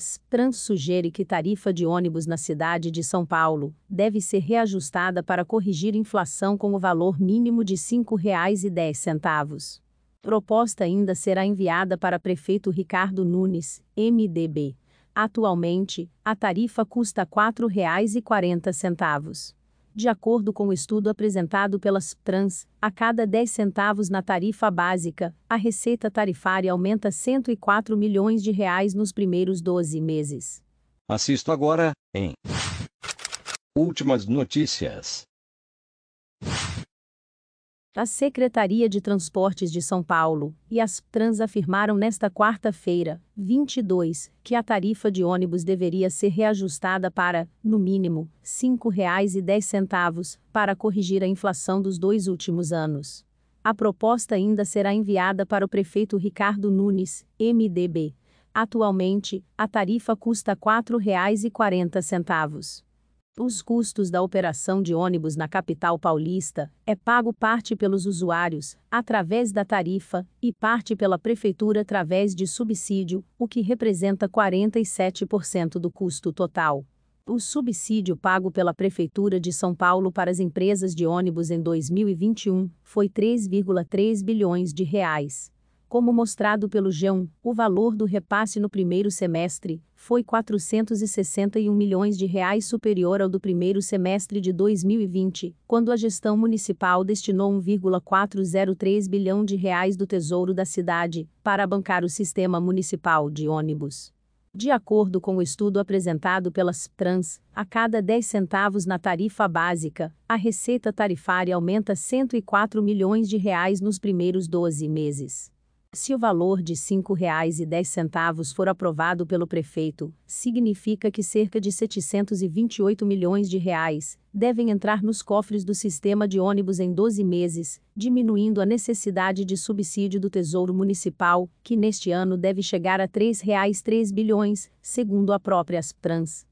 SPRAN sugere que tarifa de ônibus na cidade de São Paulo deve ser reajustada para corrigir inflação com o valor mínimo de R$ 5,10. Proposta ainda será enviada para prefeito Ricardo Nunes, MDB. Atualmente, a tarifa custa R$ 4,40. De acordo com o um estudo apresentado pelas Trans, a cada 10 centavos na tarifa básica, a receita tarifária aumenta 104 milhões de reais nos primeiros 12 meses. Assisto agora em Últimas notícias. A Secretaria de Transportes de São Paulo e as Trans afirmaram nesta quarta-feira, 22, que a tarifa de ônibus deveria ser reajustada para, no mínimo, R$ 5,10 para corrigir a inflação dos dois últimos anos. A proposta ainda será enviada para o prefeito Ricardo Nunes, MDB. Atualmente, a tarifa custa R$ 4,40 os custos da operação de ônibus na capital paulista é pago parte pelos usuários, através da tarifa, e parte pela prefeitura através de subsídio, o que representa 47% do custo total. O subsídio pago pela Prefeitura de São Paulo para as empresas de ônibus em 2021 foi 3,3 bilhões de reais. Como mostrado pelo g o valor do repasse no primeiro semestre foi 461 milhões de reais superior ao do primeiro semestre de 2020, quando a gestão municipal destinou 1,403 bilhão de reais do Tesouro da cidade para bancar o sistema municipal de ônibus. De acordo com o estudo apresentado pelas Trans, a cada 10 centavos na tarifa básica, a receita tarifária aumenta 104 milhões de reais nos primeiros 12 meses. Se o valor de R$ 5,10 for aprovado pelo prefeito, significa que cerca de 728 milhões de reais devem entrar nos cofres do sistema de ônibus em 12 meses, diminuindo a necessidade de subsídio do Tesouro Municipal, que neste ano deve chegar a R$ 3,3 bilhões, segundo a própria Trans.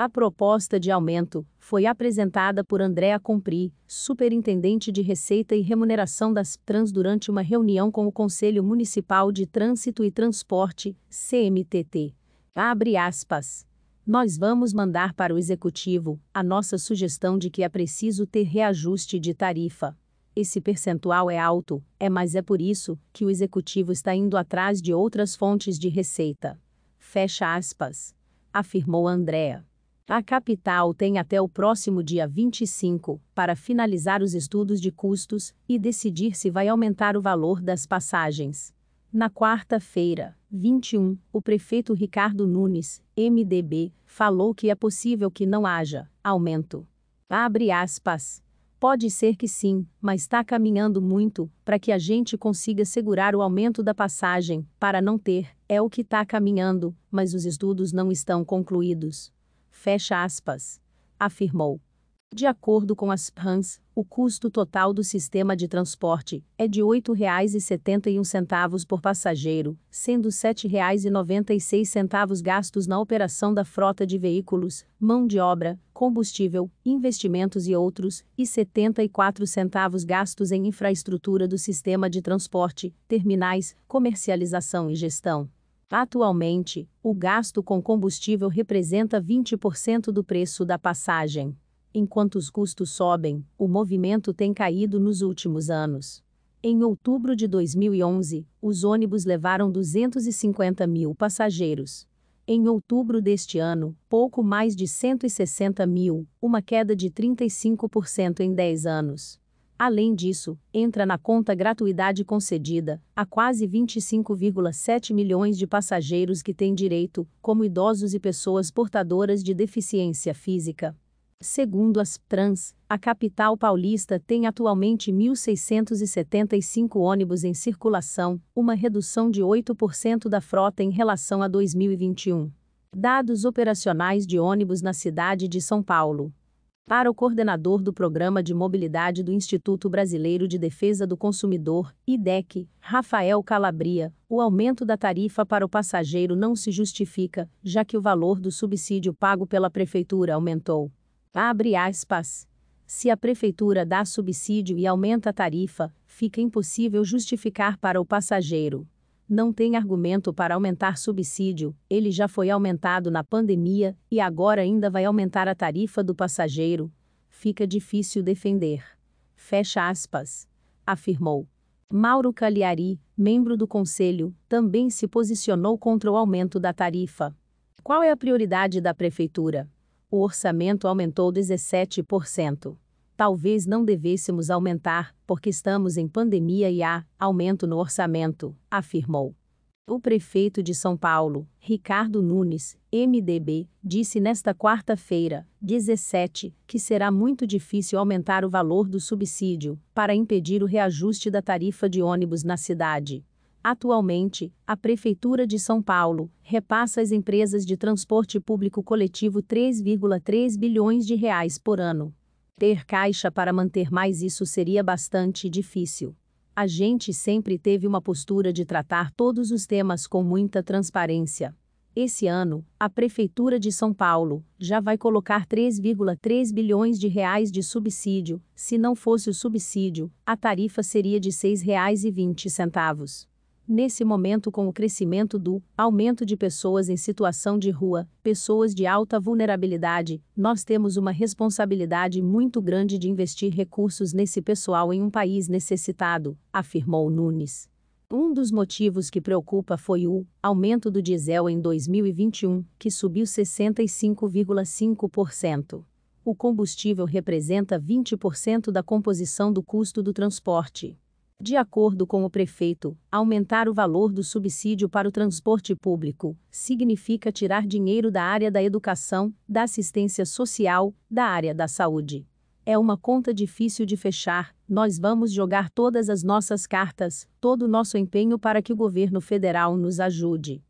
A proposta de aumento foi apresentada por Andréa Compri, superintendente de Receita e Remuneração das Trans, durante uma reunião com o Conselho Municipal de Trânsito e Transporte, CMTT. Abre aspas. Nós vamos mandar para o executivo a nossa sugestão de que é preciso ter reajuste de tarifa. Esse percentual é alto, é mas é por isso que o executivo está indo atrás de outras fontes de receita. Fecha aspas, afirmou Andréa. A capital tem até o próximo dia 25 para finalizar os estudos de custos e decidir se vai aumentar o valor das passagens. Na quarta-feira, 21, o prefeito Ricardo Nunes, MDB, falou que é possível que não haja aumento. Abre aspas. Pode ser que sim, mas está caminhando muito para que a gente consiga segurar o aumento da passagem, para não ter, é o que está caminhando, mas os estudos não estão concluídos fecha aspas, afirmou. De acordo com as PANs, o custo total do sistema de transporte é de R$ 8,71 por passageiro, sendo R$ 7,96 gastos na operação da frota de veículos, mão de obra, combustível, investimentos e outros, e R$ 74 centavos gastos em infraestrutura do sistema de transporte, terminais, comercialização e gestão. Atualmente, o gasto com combustível representa 20% do preço da passagem. Enquanto os custos sobem, o movimento tem caído nos últimos anos. Em outubro de 2011, os ônibus levaram 250 mil passageiros. Em outubro deste ano, pouco mais de 160 mil, uma queda de 35% em 10 anos. Além disso, entra na conta gratuidade concedida a quase 25,7 milhões de passageiros que têm direito, como idosos e pessoas portadoras de deficiência física. Segundo as Trans, a capital paulista tem atualmente 1.675 ônibus em circulação, uma redução de 8% da frota em relação a 2021. Dados operacionais de ônibus na cidade de São Paulo para o coordenador do Programa de Mobilidade do Instituto Brasileiro de Defesa do Consumidor, IDEC, Rafael Calabria, o aumento da tarifa para o passageiro não se justifica, já que o valor do subsídio pago pela prefeitura aumentou. Abre aspas. Se a prefeitura dá subsídio e aumenta a tarifa, fica impossível justificar para o passageiro não tem argumento para aumentar subsídio, ele já foi aumentado na pandemia e agora ainda vai aumentar a tarifa do passageiro. Fica difícil defender. Fecha aspas. Afirmou. Mauro Cagliari, membro do conselho, também se posicionou contra o aumento da tarifa. Qual é a prioridade da prefeitura? O orçamento aumentou 17% talvez não devêssemos aumentar, porque estamos em pandemia e há aumento no orçamento, afirmou. O prefeito de São Paulo, Ricardo Nunes, MDB, disse nesta quarta-feira, 17, que será muito difícil aumentar o valor do subsídio para impedir o reajuste da tarifa de ônibus na cidade. Atualmente, a Prefeitura de São Paulo repassa às empresas de transporte público coletivo 3,3 bilhões de reais por ano ter caixa para manter mais isso seria bastante difícil. A gente sempre teve uma postura de tratar todos os temas com muita transparência. Esse ano, a prefeitura de São Paulo já vai colocar 3,3 bilhões de reais de subsídio. Se não fosse o subsídio, a tarifa seria de R$ 6,20 nesse momento com o crescimento do aumento de pessoas em situação de rua, pessoas de alta vulnerabilidade, nós temos uma responsabilidade muito grande de investir recursos nesse pessoal em um país necessitado, afirmou Nunes. Um dos motivos que preocupa foi o aumento do diesel em 2021, que subiu 65,5% o combustível representa 20% da composição do custo do transporte. De acordo com o prefeito, aumentar o valor do subsídio para o transporte público significa tirar dinheiro da área da educação, da assistência social, da área da saúde. É uma conta difícil de fechar, nós vamos jogar todas as nossas cartas, todo o nosso empenho para que o governo federal nos ajude.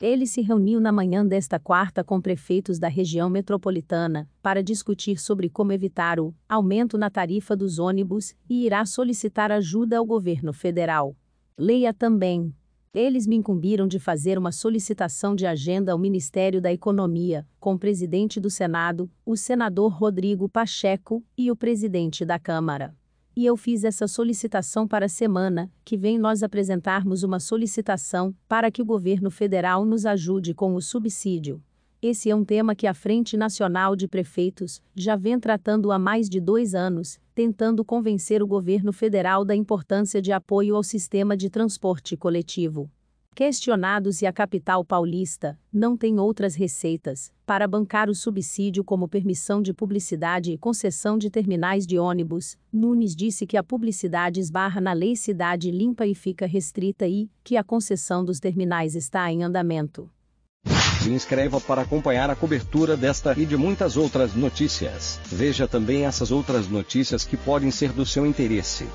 Ele se reuniu na manhã desta quarta com prefeitos da região metropolitana para discutir sobre como evitar o aumento na tarifa dos ônibus e irá solicitar ajuda ao governo federal. Leia também. Eles me incumbiram de fazer uma solicitação de agenda ao Ministério da Economia, com o presidente do Senado, o senador Rodrigo Pacheco, e o presidente da Câmara e eu fiz essa solicitação para a semana que vem nós apresentarmos uma solicitação para que o governo federal nos ajude com o subsídio. Esse é um tema que a Frente Nacional de Prefeitos já vem tratando há mais de dois anos, tentando convencer o governo federal da importância de apoio ao sistema de transporte coletivo questionados e a capital paulista não tem outras receitas para bancar o subsídio como permissão de publicidade e concessão de terminais de ônibus. Nunes disse que a publicidade esbarra na lei Cidade Limpa e fica restrita e que a concessão dos terminais está em andamento. Se inscreva para acompanhar a cobertura desta e de muitas outras notícias. Veja também essas outras notícias que podem ser do seu interesse.